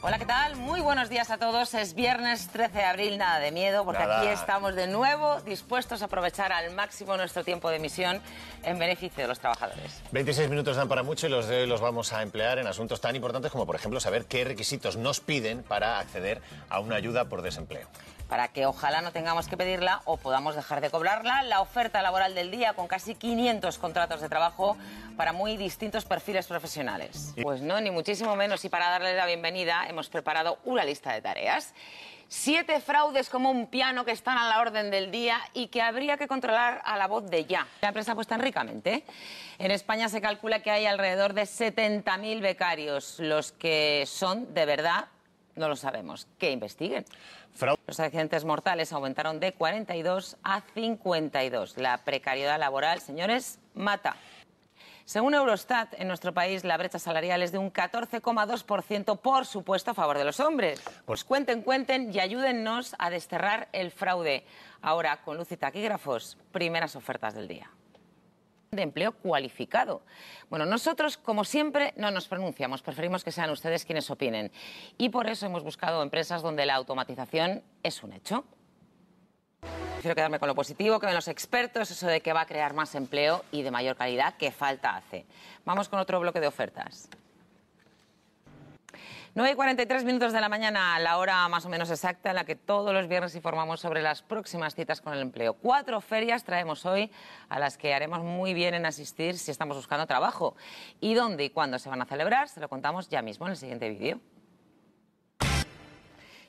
Hola, ¿qué tal? Muy buenos días a todos. Es viernes 13 de abril, nada de miedo, porque aquí estamos de nuevo dispuestos a aprovechar al máximo nuestro tiempo de emisión en beneficio de los trabajadores. 26 minutos dan para mucho y los de hoy los vamos a emplear en asuntos tan importantes como, por ejemplo, saber qué requisitos nos piden para acceder a una ayuda por desempleo para que ojalá no tengamos que pedirla o podamos dejar de cobrarla. La oferta laboral del día con casi 500 contratos de trabajo para muy distintos perfiles profesionales. Pues no, ni muchísimo menos. Y para darle la bienvenida hemos preparado una lista de tareas. Siete fraudes como un piano que están a la orden del día y que habría que controlar a la voz de ya. La empresa apuesta ricamente. En España se calcula que hay alrededor de 70.000 becarios, los que son de verdad no lo sabemos. Que investiguen. Los accidentes mortales aumentaron de 42 a 52. La precariedad laboral, señores, mata. Según Eurostat, en nuestro país la brecha salarial es de un 14,2%, por supuesto, a favor de los hombres. Pues cuenten, cuenten y ayúdennos a desterrar el fraude. Ahora, con y Taquígrafos, primeras ofertas del día de empleo cualificado. Bueno, nosotros, como siempre, no nos pronunciamos, preferimos que sean ustedes quienes opinen. Y por eso hemos buscado empresas donde la automatización es un hecho. Quiero quedarme con lo positivo, que ven los expertos, eso de que va a crear más empleo y de mayor calidad que falta hace. Vamos con otro bloque de ofertas. 9 y 43 minutos de la mañana, la hora más o menos exacta en la que todos los viernes informamos sobre las próximas citas con el empleo. Cuatro ferias traemos hoy a las que haremos muy bien en asistir si estamos buscando trabajo. ¿Y dónde y cuándo se van a celebrar? Se lo contamos ya mismo en el siguiente vídeo.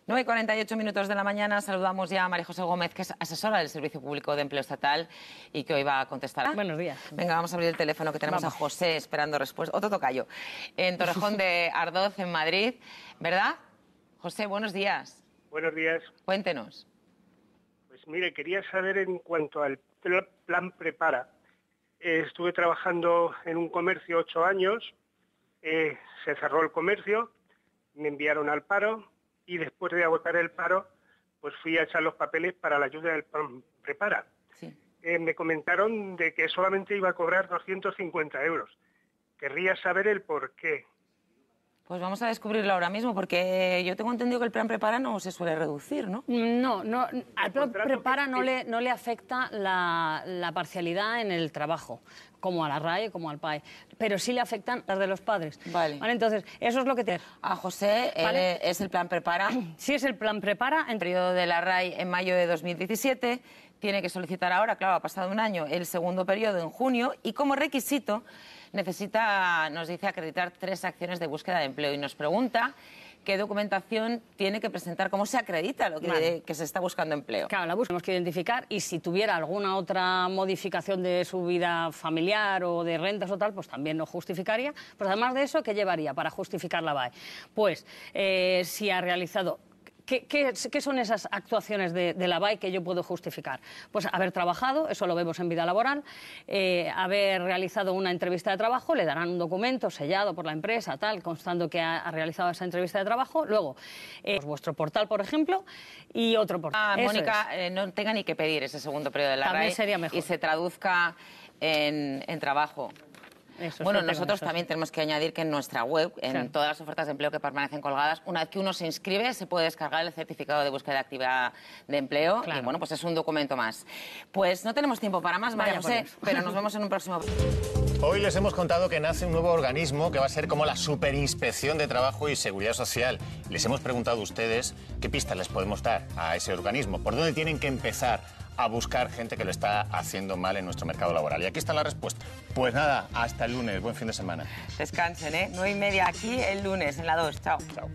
9 y 48 minutos de la mañana saludamos ya a María José Gómez, que es asesora del Servicio Público de Empleo Estatal y que hoy va a contestar. Ah, buenos días. Venga, vamos a abrir el teléfono que tenemos a José esperando respuesta. Otro tocayo. En Torrejón de Ardoz, en Madrid, ¿verdad? José, buenos días. Buenos días. Cuéntenos. Pues mire, quería saber en cuanto al plan prepara. Eh, estuve trabajando en un comercio ocho años, eh, se cerró el comercio, me enviaron al paro, y después de agotar el paro, pues fui a echar los papeles para la ayuda del PAN Prepara. Eh, me comentaron de que solamente iba a cobrar 250 euros. Querría saber el por qué. Pues vamos a descubrirlo ahora mismo, porque yo tengo entendido que el plan prepara no se suele reducir, ¿no? No, no al plan prepara no le, no le afecta la, parcialidad en el trabajo, como a la RAE, como al PAE, pero sí le afectan las de los padres. Vale. entonces, eso es lo que tiene. A ah, José eh, es el plan prepara. Sí, es el plan prepara. En el periodo de la Rai en mayo de 2017 tiene que solicitar ahora, claro, ha pasado un año, el segundo periodo en junio, y como requisito necesita, nos dice, acreditar tres acciones de búsqueda de empleo y nos pregunta qué documentación tiene que presentar, cómo se acredita lo que, se está buscando empleo. Claro, la tenemos que identificar y si tuviera alguna otra modificación de su vida familiar o de rentas o tal, pues también lo justificaría. Pero pues además de eso, ¿qué llevaría para justificar la BAE? Pues eh, si ha realizado ¿Qué, son esas actuaciones de, la BAI que yo puedo justificar? Pues haber trabajado, eso lo vemos en vida laboral, eh, haber realizado una entrevista de trabajo, le darán un documento sellado por la empresa, tal, constando que ha, realizado esa entrevista de trabajo. Luego, eh, pues vuestro portal, por ejemplo, y otro portal. Ah, Mónica, eh, no tenga ni que pedir ese segundo periodo de la También Y se traduzca en trabajo bueno, nosotros también tenemos que añadir que en nuestra web, en todas las ofertas de empleo que permanecen colgadas, una vez que uno se inscribe, se puede descargar el certificado de búsqueda activa de empleo. Y bueno, pues es un documento más. Pues no tenemos tiempo para más, María José, ¿eh? pero nos vemos en un próximo. Hoy les hemos contado que nace un nuevo organismo que va a ser como la Superinspección de Trabajo y Seguridad Social. Les hemos preguntado a ustedes qué pistas les podemos dar a ese organismo, por dónde tienen que empezar a buscar gente que lo está haciendo mal en nuestro mercado laboral. Y aquí está la respuesta. Pues nada, hasta el lunes, buen fin de semana. Descansen, ¿eh? No y media aquí el lunes, en la 2. Chao. Chao.